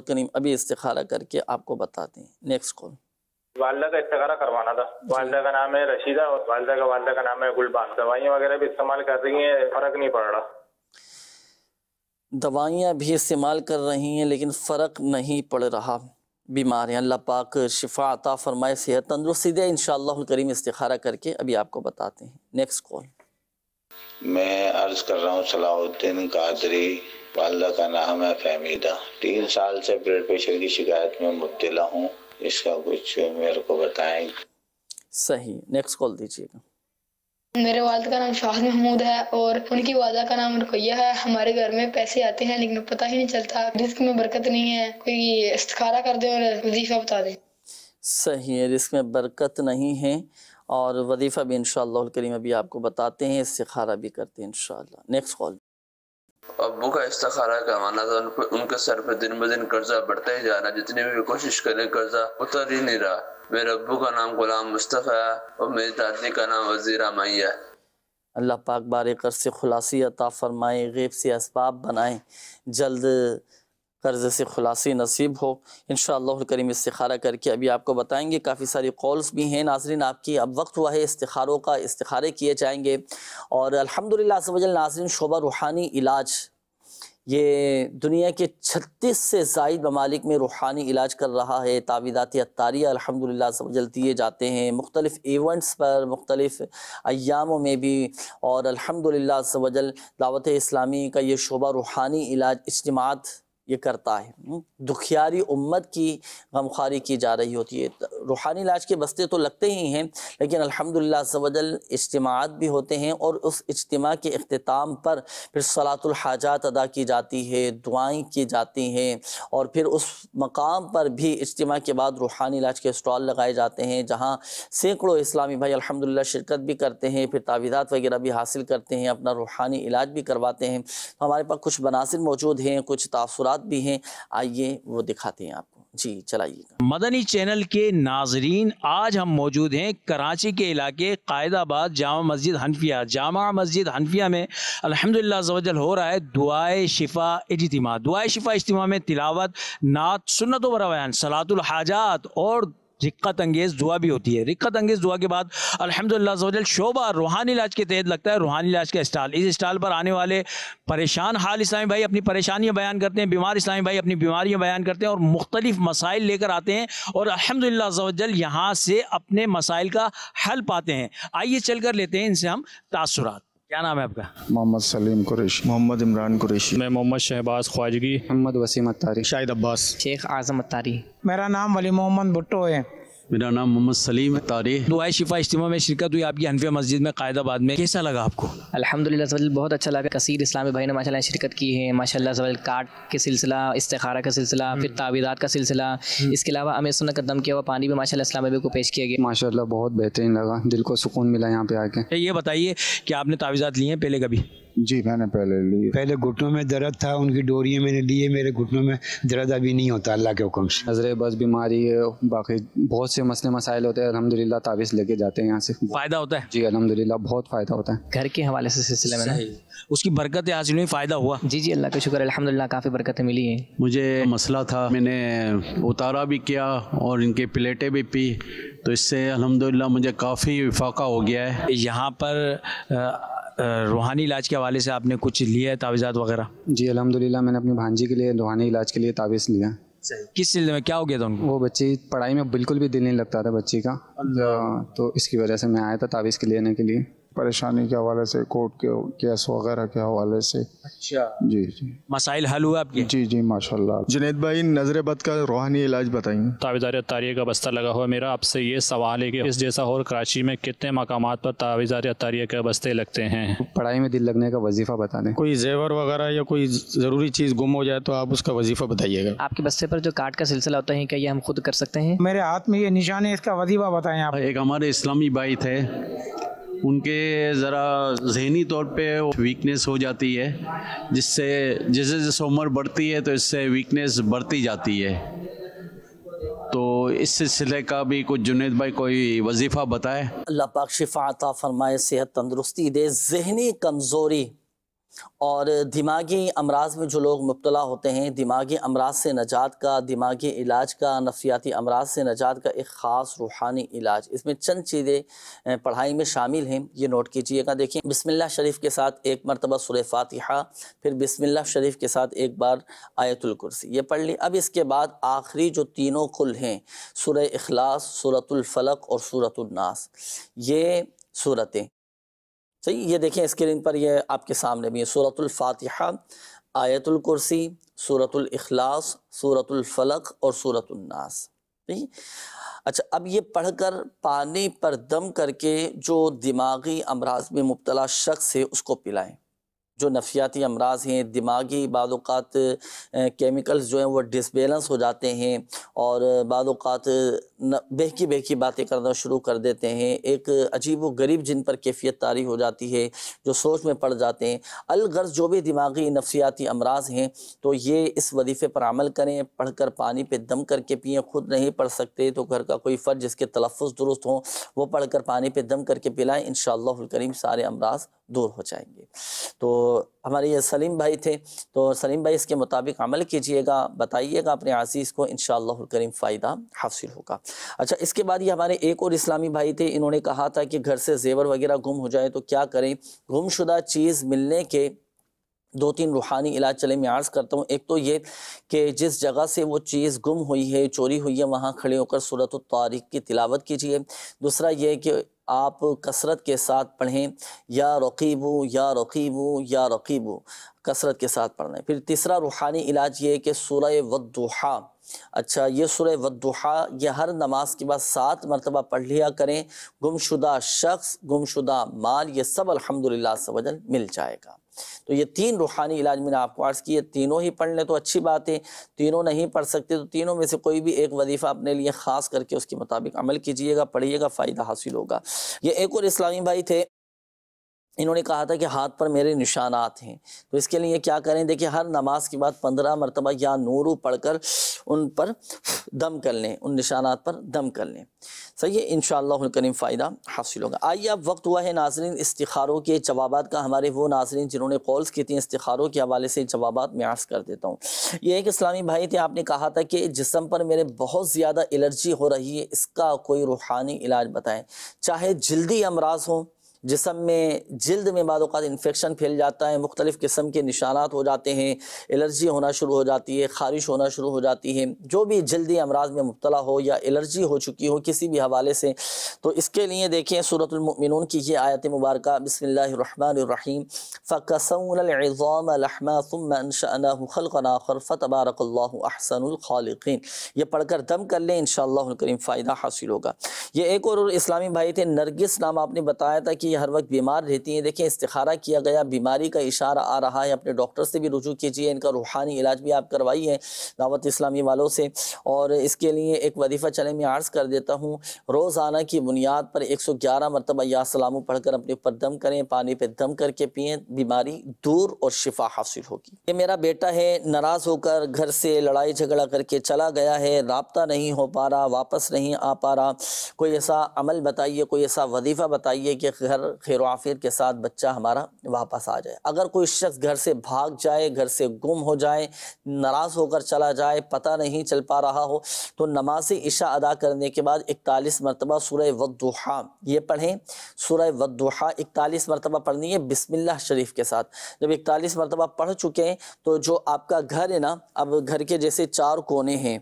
Speaker 3: करीम अभी इस्तारा करके आपको बता दें नेक्स्ट कॉल
Speaker 1: वालदा का इस्तारा करवाना था वालदा का नाम है रशीदा और वालदा का वालदा का नाम है गुलबान दवाइयाँ वगैरह भी इस्तेमाल कर रही है फ़र्क नहीं पड़ रहा
Speaker 3: दवाइयाँ भी इस्तेमाल कर रही हैं लेकिन फ़र्क नहीं पड़ रहा बीमारियाँ अल्लाह पाक शिफा अता फरमाए सेहत तंदरुस्त सीधे इन शाह करीम इस्तारा करके अभी आपको बताते हैं नेक्स्ट कॉल
Speaker 1: मैं अर्ज कर रहा हूँ सलाउद्दीन कादरी वालदा का नाम है फहमीदा तीन साल से ब्लड प्रेशर की शिकायत में मुबतला हूँ इसका कुछ मेरे को बताएं
Speaker 3: सही नेक्स्ट कॉल दीजिएगा
Speaker 2: मेरे वालद का नाम शाह महमूद है और उनकी वादा का नाम रुकैया है हमारे घर में पैसे आते हैं लेकिन पता ही नहीं चलता रिस्क में बरकत नहीं है कोई इस्तखारा कर दे और वजीफा बता दे
Speaker 3: सही है रिस्क में बरकत नहीं है और वजीफ़ा भी इन करीम अभी आपको बताते हैं इस्तारा भी करते हैं इन नेक्स्ट कॉल
Speaker 2: अबू का इस्तारा माना था उन उनके सर पे दिन ब दिन कर्जा बढ़ता ही जा रहा जितनी भी कोशिश करें कर्जा उतर ही नहीं रहा मेरे अबू का नाम गुलाम मुस्तफ़ा है और मेरी दादी का नाम वजीरा मई है
Speaker 3: अल्लाह पाक बार कर से खुलासी अता फरमाए गैब से इसबाब बनाए जल्द कर्ज़ से खुलासे नसीब हो इन करीम इस्तारा करके अभी आपको बताएंगे काफ़ी सारी कॉल्स भी हैं नाजरन आपकी अब वक्त हुआ है इस्तारों का इस्तारे किए जाएंगे और अलहमदिल्ला वजल नाजरीन शोबा रूहानी इलाज ये दुनिया के छत्तीस से जायद ममालिक में रूहानी इलाज कर रहा है तावीदाती अतारिया अलहमदिल्ला वजल दिए जाते हैं मुख्तलिफ़ इवेंट्स पर मुख्तलिफ़ अयामों में भी और अलहमदिल्ला वजल दावत इस्लामी का ये शोबा रूहानी इलाज इजमात ये करता है हम्म, दुखियारी उम्मत की गमखारी की जा रही होती है रूहानी इलाज के बस्ते तो लगते ही हैं लेकिन अल्हम्दुलिल्लाह सवजल इज्तमात भी होते हैं और उस इज्तम के अख्ताम पर फिर सलातुल हाजात अदा की जाती है दुआएं की जाती हैं और फिर उस मकाम पर भी इज्तिमा के बाद रूहानी इलाज के स्टॉल लगाए जाते हैं जहाँ सैकड़ों इस्लामी भाई अलहमदिल्ला शिरकत भी करते हैं फिर तावीज़ात वगैरह भी हासिल करते हैं अपना रूहानी इलाज भी करवाते हैं तो हमारे पास कुछ बनासर मौजूद हैं कुछ तासरात साथ भी हैं आइए वो दिखाते हैं आपको जी चलाइएगा
Speaker 2: मदनी चैनल के नाजरीन आज हम मौजूद हैं कराची के इलाके कायदाबाद जामा मस्जिद हनफिया जामा मस्जिद हनफिया में अल्हम्दुलिल्लाह जवजल हो रहा है दुआए शिफा इजतम दुआए शिफा इज्तम में तिलावत नात सुनत व रवायान सलातुल हाजात और रिक्कत अंगेज दुआ भी होती है रिक्कत अंगेज दुआ के बाद अलहमदिल्ला शोभा रूहानी इलाज के तहत लगता है रूहानी इलाज का स्टाल इस स्टॉल पर आने वाले परेशान हाल इस्लामी भाई अपनी परेशानियाँ बयान करते हैं बीमार इस्लामी भाई अपनी बीमारियाँ बयान करते हैं और मुख्तलिफ मसाइल लेकर आते हैं और अलहमदिल्लाजल यहाँ से अपने मसाइल का हल पाते हैं आइए चल कर लेते हैं इनसे हम तासरत क्या नाम है आपका मोहम्मद सलीम कुरेशी मोहम्मद इमरान कुरेशी मैं मोहम्मद शहबाज ख्वाजगी मोहम्मद वसीम अतारी शाहिद अब्बास शेख आजम अतारी मेरा नाम वली मोहम्मद भुट्टो है मेरा नाम मोहम्मद सलीम तारीख दुआ शिफा इज्तिमा में शिरकत हुई आपकी हनफिया मस्जिद में कायदाबाद में कैसा लगा आपको
Speaker 3: अलहमदिल्ला बहुत अच्छा लगा कसीर इस्लामी भाई ने माशा शिरकत की है माशा सवाल काट के सिलसिला इस्तारा का सिलसिला हम्म। फिर तावीदात का सिलसिला हम्म। इसके अलावा हमें सुन कदम किया हुआ पानी भी माशा इस्लाम भाई को पेश किया गया माशा बहुत बेहतरीन लगा दिल को सुकून मिला यहाँ पे आके
Speaker 2: ये बताइए कि आपने तावीज़ात ली हैं पहले
Speaker 3: कभी जी मैंने पहले लिए
Speaker 2: पहले घुटनों में दर्द था उनकी डोरियाँ मैंने लिए मेरे घुटनों में दर्द अभी नहीं होता अल्लाह के हुक्म से नजर बस बीमारी है बाकी बहुत से मसले मसाइल होते हैं अलहमदिल्ला तावीज़ लेके जाते हैं यहाँ से फ़ायदा होता है जी अलहमदिल्ला बहुत फ़ायदा होता है घर के हवाले से सिलसिले में उसकी बरकत हासिल हुई फ़ायदा हुआ जी जी अल्लाह का शुक्र अल्हम्दुलिल्लाह काफ़ी बरकतें मिली हैं मुझे मसला था मैंने उतारा भी किया और इनके प्लेटें भी पी तो इससे अल्हम्दुलिल्लाह मुझे काफ़ी इफाका हो गया है यहाँ पर आ, रूहानी इलाज के हवाले से आपने कुछ लिया है तावीज़ात वगैरह जी अलहमदिल्ला मैंने अपनी भांजी के लिए रूहानी इलाज के लिए तावीज़ लिया किस सिलसिले में क्या हो गया था उनको वो बच्ची पढ़ाई में बिल्कुल भी दिल नहीं लगता था बच्ची का तो इसकी वजह से मैं आया था तावीज़ के लेने के लिए परेशानी के हवाले से कोर्ट के केस वगैरह के हवाले से अच्छा जी जी मसाइल हल हुआ आपके जी जी माशाल्लाह जुनेद भाई नजर बद का रूहानी इलाज बताइए तावीज़ार अतारिया का बस्ता लगा हुआ मेरा आपसे ये सवाल है कि इस जैसा और कराची में कितने मकाम पर तावीज़ार अतारिया के बस्ते लगते हैं पढ़ाई में दिल लगने का वजीफा बताने कोई जेवर वगैरह या कोई ज़रूरी चीज़ गुम हो जाए तो आप उसका वजीफा बताइएगा
Speaker 3: आपके बस्ते पर जो काट का सिलसिला होता है क्या ये हम खुद कर सकते हैं मेरे हाथ में ये निशान है इसका वजीफा बताए आप
Speaker 2: एक हमारे इस्लामी बाई थे उनके ज़रा जहनी तौर पे वीकनेस हो जाती है जिससे जैसे जैसे उम्र बढ़ती है तो इससे वीकनेस बढ़ती जाती है तो इस सिलसिले का भी कुछ जुनेद भाई
Speaker 3: कोई वजीफ़ा बताए अल्लाह पाक शिफा आता फरमाए सेहत तंदरुस्ती दे जहनी कमज़ोरी और दिमागी अमराज में जो लोग मुबतला होते हैं दिमागी अमराज से नजात का दिमागी इलाज का नफसियाती अमराज से नजात का एक ख़ास रूहानी इलाज इसमें चंद चीज़ें पढ़ाई में शामिल हैं ये नोट कीजिएगा देखिए बिसमिल्ला शरीफ के साथ एक मरतबा सुर फातिहा फिर बिसमिल्ला शरीफ के साथ एक बार आयतुलकुरसी ये पढ़ ली अब इसके बाद आखिरी जो तीनों कुल हैं सुर अखलास सूरतुल्फ़लक और सूरतुलनास ये सूरतें सही ये देखें स्क्रीन पर ये आपके सामने भी है सूरतुल्फ़ातिहा आयतुल कुर्सी सूरतुल इखलास सूरतुल फलक और सूरतुल नास ठीक अच्छा अब ये पढ़कर पानी पर दम करके जो दिमागी अमराज में मुबतला शख्स है उसको पिलाएं जो नफसियाती अमराज हैं दिमागी बात केमिकल्स जो हैं वो डिसबेलेंस हो जाते हैं और बात बहकी बहकी बातें करना शुरू कर देते हैं एक अजीब व गरीब जिन पर कैफियत तारी हो जाती है जो सोच में पड़ जाते हैं अलगर्ज जो भी दिमागी नफसियाती अमराज हैं तो ये इस वजीफ़े पर अमल करें पढ़ कर पानी पर दम करके पिए खुद नहीं पढ़ सकते तो घर का कोई फ़र्ज जिसके तलफ़ दुरुस्त हों वो पढ़ कर पानी पर दम करके पिलाएँ इन करीम सारे अमराज दूर हो जाएंगे तो हमारे ये सलीम भाई थे तो सलीम भाई इसके मुताबिक अमल कीजिएगा बताइएगा अपने अजीज़ को इन करीम फ़ायदा हासिल होगा अच्छा इसके बाद ये हमारे एक और इस्लामी भाई थे इन्होंने कहा था कि घर से जेवर वगैरह गुम हो जाए तो क्या करें गुमशुदा चीज़ मिलने के दो तीन रूहानी इलाज चले मैं आर्ज़ करता हूँ एक तो ये कि जिस जगह से वो चीज़ गुम हुई है चोरी हुई है वहाँ खड़े होकर सूरत तारीख की तिलावत कीजिए दूसरा ये कि आप कसरत के साथ पढ़ें या रकीबू या रकीबू या रकीबू कसरत के साथ पढ़ना है फिर तीसरा रूहानी इलाज ये है कि सूरह वदुहा अच्छा ये सूरह वदुहा ये हर नमाज के बाद सात मरतबा पढ़ लिया करें गुमशुदा शख्स गुमशुदा माल ये सब अल्हम्दुलिल्लाह वजन मिल जाएगा तो ये तीन रूहानी इलाज मैंने आपको अर्ज़ किए तीनों ही पढ़ लें तो अच्छी बात है तीनों नहीं पढ़ सकते तो तीनों में से कोई भी एक वजीफ़ा अपने लिए ख़ास करके उसके मुताबिक अमल कीजिएगा पढ़िएगा फ़ायदा हासिल होगा ये एक और इस्लामी भाई थे इन्होंने कहा था कि हाथ पर मेरे निशानात हैं तो इसके लिए क्या करें देखिए हर नमाज के बाद पंद्रह मरतबा या नूरू पढ़कर उन पर दम कर लें उन निशानात पर दम कर लें सही है इन करीम फ़ायदा हासिल होगा आइए अब वक्त हुआ है नाजरन इस्तारों के जवाब का हमारे वो नाजरन जिन्होंने कॉल्स की थी इस्तारों के हवाले से जवाब मैं आज कर देता हूँ ये एक इस्लामी भाई थे आपने कहा था कि जिसम पर मेरे बहुत ज़्यादा एलर्जी हो रही है इसका कोई रूहानी इलाज बताएं चाहे जल्दी अमराज हों जिसम में जल्द में बाद इन्फेक्शन फैल जाता है मुख्तलिफ़ किस्म के निशानात हो जाते हैं एलर्जी होना शुरू हो जाती है ख़ारिश होना शुरू हो जाती है जो भी जल्दी अमराज में मुबला हो या एलर्जी हो चुकी हो किसी भी हवाले से तो इसके लिए देखें सूरतमिन की ये आयत मुबारक बसमीम फ़कसमज़ामफ़तबारकल्लासन ये पढ़कर दम कर लें इन करीम फ़ायदा हासिल होगा ये एक और इस्लामी भाई थे नरगिस नाम आपने बताया था कि हैं हर वक्त बीमार रहती हैं देखिए इस्तारा किया गया बीमारी का इशारा आ रहा है अपने डॉक्टर से भी रुजू कीजिए इनका रूहानी इलाज भी आप करवाइए दावत इस्लामी वालों से और इसके लिए एक वजीफ़ा चले मैं आर्ज़ कर देता हूँ रोज़ाना की बुनियाद पर एक सौ ग्यारह मरतबा यासलामों पढ़कर अपने ऊपर दम करें पानी पर दम करके पिए बीमारी दूर और शिफा हासिल होगी ये मेरा बेटा है नाराज़ होकर घर से लड़ाई झगड़ा करके चला गया है रबता नहीं हो पा रहा वापस नहीं आ पा रहा कोई ऐसा अमल बताइए कोई ऐसा वजीफ़ा बताइए कि घर खैर आफियत के साथ बच्चा हमारा वापस आ जाए अगर कोई शख्स घर से भाग जाए घर से गुम हो जाए नाराज़ होकर चला जाए पता नहीं चल पा रहा हो तो नमाज इशा अदा करने के बाद इकतालीस मरतबा सूर्य वदुहा ये पढ़ें सूर्य वदुहा इकतालीस मरतबा पढ़नी है बिसमिल्ला शरीफ के साथ जब इकतालीस मरतबा पढ़ चुके हैं तो जो आपका घर है ना अब घर के जैसे चार कोने हैं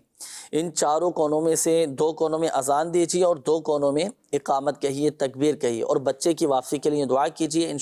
Speaker 3: इन चारों कोनों में से दो कोनों में अजान दीजिए और दो कोनों में इकामत कहिए तकबीर कहिए और बच्चे की वापसी के लिए दुआ कीजिए इन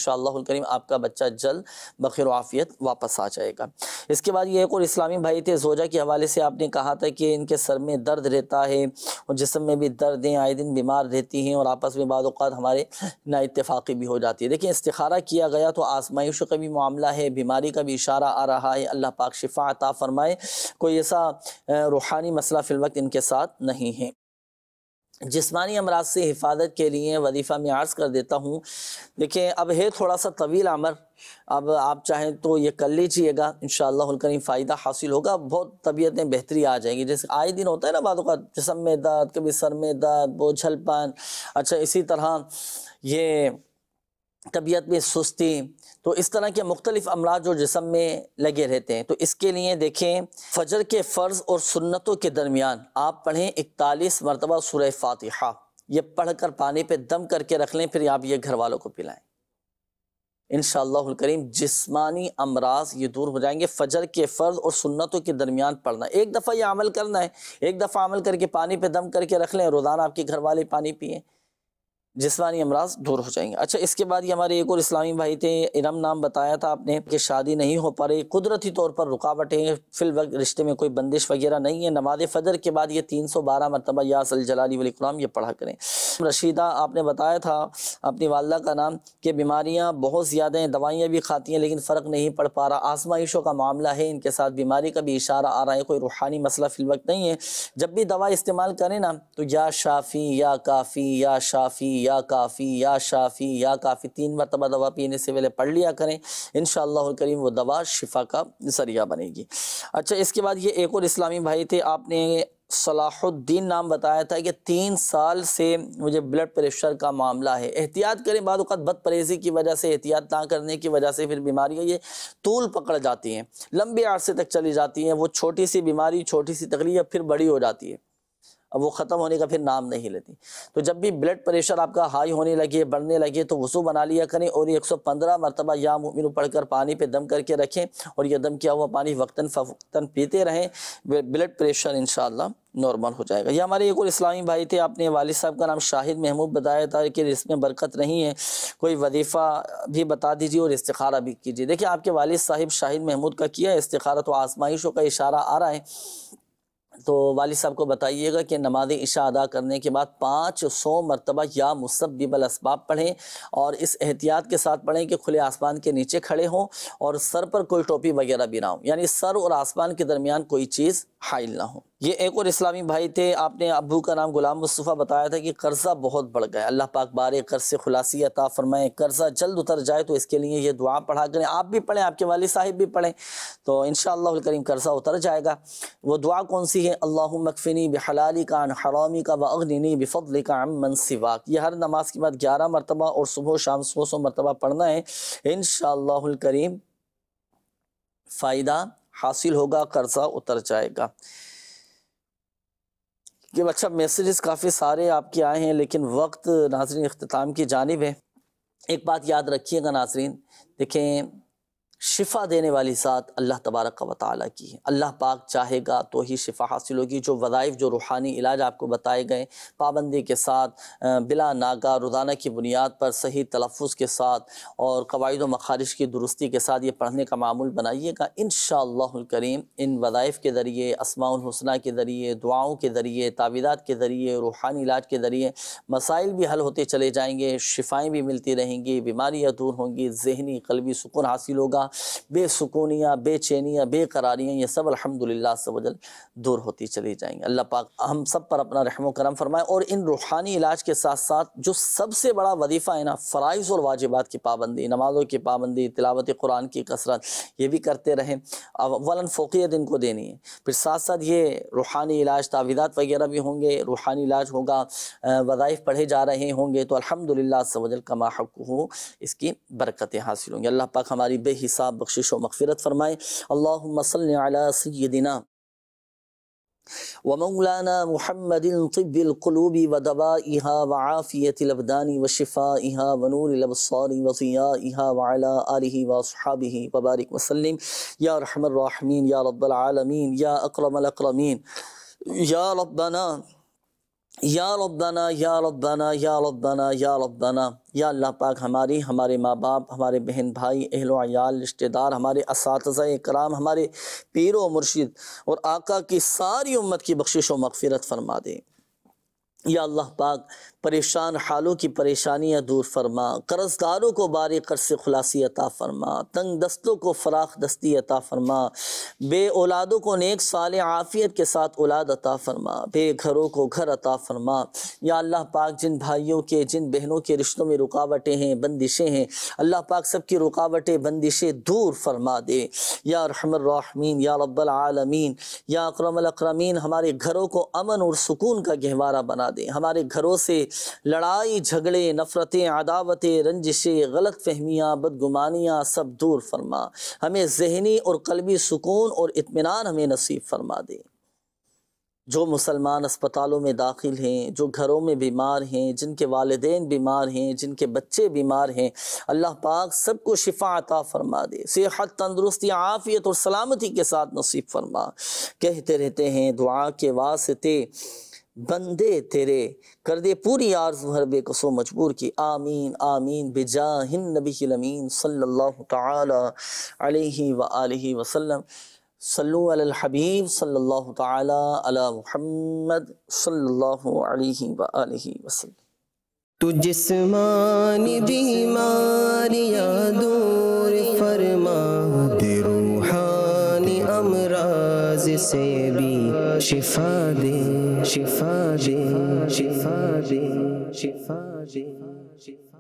Speaker 3: करीम आपका बच्चा जल्द बखिर आफियत वापस आ जाएगा इसके बाद ये एक और इस्लामी भाई थे जोजा के हवाले से आपने कहा था कि इनके सर में दर्द रहता है और जिसम में भी दर्द हैं आए दिन बीमार रहती हैं और आपस में बाद हमारे नाइतफाक़ी भी हो जाती है देखिए इस्तारा किया गया तो आजमाइश का भी मामला है बीमारी का भी इशारा आ रहा है अल्लाह पाक शिफा अता फ़रमाए कोई ऐसा रूहानी जिसमानी मसला फ़िलवक्त इनके साथ नहीं है जिसमानी अमराज से हिफाजत के लिए वजीफ़ा में आर्ज़ कर देता हूँ देखिए अब है थोड़ा सा तवील अमर अब आप चाहें तो ये कर लीजिएगा इन करीम फ़ायदा हासिल होगा बहुत तबीयतें बेहतरी आ जाएगी जैसे आए दिन होता है ना बाद जिसम में दर्द कभी सर में दर्द बोझलपन अच्छा इसी तरह ये तबीयत में सुस्ती तो इस तरह के मुख्तलिफ अमला जो जिसम में लगे रहते हैं तो इसके लिए देखें फजर के फ़र्ज़ और सुन्नतों के दरमियान आप पढ़ें इकतालीस मरतबा सुर फातिहा ये पढ़ कर पानी पर दम करके रख लें फिर आप ये घर वालों को पिलाएं इन करीम जिस्मानी अमराज ये दूर हो जाएंगे फजर के फ़र्ज और सुन्नतों के दरमियान पढ़ना एक दफ़ा यह अमल करना है एक दफ़ा अमल करके पानी पे दम करके रख लें रोज़ाना आपके घर वाले पानी पिए जिसमानी अमराज दूर हो जाएंगे अच्छा इसके बाद ये हमारे एक और इस्लामी भाई थे इरम नाम बताया था आपने कि शादी नहीं हो पा रही कुदरती तौर पर रुकावटें फिल वक्त रिश्ते में कोई बंदिश वगैरह नहीं है नमाज फजर के बाद ये तीन सौ बारह मरतबा यासल जलाली वलीम ये पढ़ा करें रशीदा आपने बताया था अपनी वालदा का नाम कि बीमारियाँ बहुत ज़्यादा हैं दवाइयाँ भी खाती हैं लेकिन फ़र्क नहीं पड़ पा रहा आजमाइशों का मामला है इनके साथ बीमारी का भी इशारा आ रहा है कोई रूहानी मसला फिल वक्त नहीं है जब भी दवा इस्तेमाल करें ना तो या शाफ़ी या काफ़ी या शाफ़ी या काफ़ी या शाफ़ी या काफ़ी तीन मरतबा दवा पीने से पहले पढ़ लिया करें इन करीम वो दवा शिफा का ज़रिया बनेगी अच्छा इसके बाद ये एक और इस्लामी भाई थे आपने सलाहुद्दीन नाम बताया था कि तीन साल से मुझे ब्लड प्रेशर का मामला है एहतियात करें बाद बद परहेज़ी की वजह से एहतियात ना करने की वजह से फिर बीमारियाँ ये तूल पकड़ जाती हैं लंबे अरसे तक चली जाती हैं वो छोटी सी बीमारी छोटी सी तकलीफ फिर बड़ी हो जाती है अब वो ख़त्म होने का फिर नाम नहीं लेती तो जब भी ब्लड प्रेशर आपका हाई होने लगे बढ़ने लगे तो वसू बना लिया करें और सौ 115 मरतबा या मुमिन पढ़कर पानी पे दम करके रखें और यह दम किया हुआ पानी वक्ता फ़वक्ता पीते रहें ब्लड प्रेशर इन नॉर्मल हो जाएगा यह हमारे एक और इस्लामी भाई थे आपने वालिद साहब का नाम शाहिद महमूद बताया था कि इसमें बरकत नहीं है कोई वजीफ़ा भी बता दीजिए और इस्तारा भी कीजिए देखिए आपके वालिद साहिब शाहिद महमूद का किया है इस्तारा तो आजमाइशों का इशारा आ रहा है तो वाली साहब को बताइएगा कि नमाज इशा अदा करने के बाद पाँच सौ मरतबा या मुसब्बिबल इसबाब पढ़ें और इस एहतियात के साथ पढ़ें कि खुले आसमान के नीचे खड़े हों और सर पर कोई टोपी वगैरह भी ना हो यानी सर और आसमान के दरमियान कोई चीज़ हाइल ना हो ये एक और इस्लामी भाई थे आपने अबू का नाम गुलाम मुस्तफ़ा बताया था कि कर्ज़ा बहुत बढ़ गया अल्लाह पाक बारे कर्ज से खुलासी अता फरमाए कर्ज़ा जल्द उतर जाए तो इसके लिए ये दुआ पढ़ा करें आप भी पढ़ें आपके वाले साहिब भी पढ़ें तो इन करीम कर्ज़ा उतर जाएगा वो दुआ कौन सी है अल्लाह मकफ़िनी बिहलाली का हरामी का अग्निनी बफ़ली का अमन सिवाक ये हर नमाज के बाद ग्यारह मरतबा और सुबह शाम सौ सौ मरतबा पढ़ना है इन करीम फ़ायदा हासिल होगा कर्जा उतर जाएगा ये अच्छा मैसेजेस काफ़ी सारे आपके आए हैं लेकिन वक्त नाजरीन अख्ताम की जानब है एक बात याद रखिएगा नाजरीन देखें शिफ़ा देने वाली ज़ात अल्लाह तबारक व ताली की है अल्लाह पाक चाहेगा तो ही शिफ़ा हासिल होगी जो वज़ाइफ जो रूहानी इलाज आपको बताए गए पाबंदी के साथ बिला नागा रोज़ाना की बुनियाद पर सही तलफ़ के साथ और कवायद व मखारिश की दुरुस्ती के साथ ये पढ़ने का मामूल बनाइएगा इन शीम इन वज़ाइफ के ज़रिए असमाउलहसना के ज़रिए दुआओं के ज़रिए तावीदात के ज़रिए रूहानी इलाज के ज़रिए मसाइल भी हल होते चले जाएँगे शिफाएँ भी मिलती रहेंगी बीमारियाँ दूर होंगी जहनी कलबी सुकून हासिल होगा बेसकूनियाँ बेचैनियाँ बेकरारियाँ ये सब अलहमदिल्ला वजल दूर होती चली जाएंगी अल्लाह पाक हम सब पर अपना रहम करम फरमाए और इन रूहानी इलाज के साथ साथ जो सबसे बड़ा वजीफ़ा है ना फ़राइज़ और वाजिबात की पाबंदी नमाज़ों की पाबंदी तिलावत कुरान की कसरत ये भी करते रहें वलन फोकियत इनको देनी है फिर साथ साथ ये रूहानी इलाज तावीदात वगैरह भी होंगे रूहानी इलाज होगा वज़ाइफ़ पढ़े जा रहे होंगे तो अलहमदिल्ला सवजल कमा हक हो इसकी बरकतें हासिल होंगी अल्लाह पाक हमारी बेहिस साहब बख्शिश व मगफरत फरमाएँ अल्लाम सैदिना वमौलाना महमदिलक़लूब व दबा इहा व आफ़ियतलबदानी व शिफ़ा इहा व नूरबसारी वसिया इहा वाला वसहाबी वबारक वसलम या रहमरमीन या रब्बालमीन या अक्रमलक्रमीन या रब्बाना या रब्बाना या रब्बाना या रब्बाना या रब्बाना या अल्लाह पाक हमारी हमारे माँ बाप हमारे बहन भाई अहलो अयाल रिश्तेदार हमारे इस कराम हमारे पीर व मुर्शिद और आका की सारी उम्मत की बख्शिश व मगफरत फरमा दें या अल्लाह पाक परेशान हालों की परेशानियाँ दूर फरमा कर्जदारों को बारी कर्ज से खुलासी अता फरमा तंग दस्तों को फराख दस्ती अता फरमा बे औलादों को नेक साल आफ़ियत के साथ औलाद अता फरमा बे घरों को घर अता फरमा या अल्लाह पाक जिन भाइयों के जिन बहनों के रिश्तों में रुकावटें हैं बंदिशें हैं अल्लाह पाक सबकी रुकावटें बंदिशें दूर फरमा दे या रहमीन या रब्बालमीन या अकरमीन हमारे घरों को अमन और सुकून का गहवारा बना दें हमारे घरों से लड़ाई झगड़े नफ़रतें अदावतें रंजिशें गलत फहमियाँ बदगुमानियाँ सब दूर फरमा हमें जहनी और कलबी सुकून और इतमान हमें नसीब फरमा दे जो मुसलमान अस्पतालों में दाखिल हैं जो घरों में बीमार हैं जिनके वालदे बीमार हैं जिनके बच्चे बीमार हैं अल्लाह पाक सबको शिफा अता फरमा दे सेहत तंदरुस्ती आफ़ियत और सलामती के साथ नसीब फरमा कहते रहते हैं दुआ के वास्ते बंदे तेरे कर दे पूरी आर्ज हर बेकसो मजबूर की आमीन आमीन बिजाहिन नबी अमीन सल्लल्लाहु ताला अलैहि व आलिहि वसल्लम सल्लु अलल हबीब सल्लल्लाहु ताला अला मुहम्मद सल्लल्लाहु अलैहि व आलिहि वसल्लम तू जिस्मानी बीमारियां दूर
Speaker 2: फरमा दे रूहानी अमराज से भी शिफा दे te fode, te te te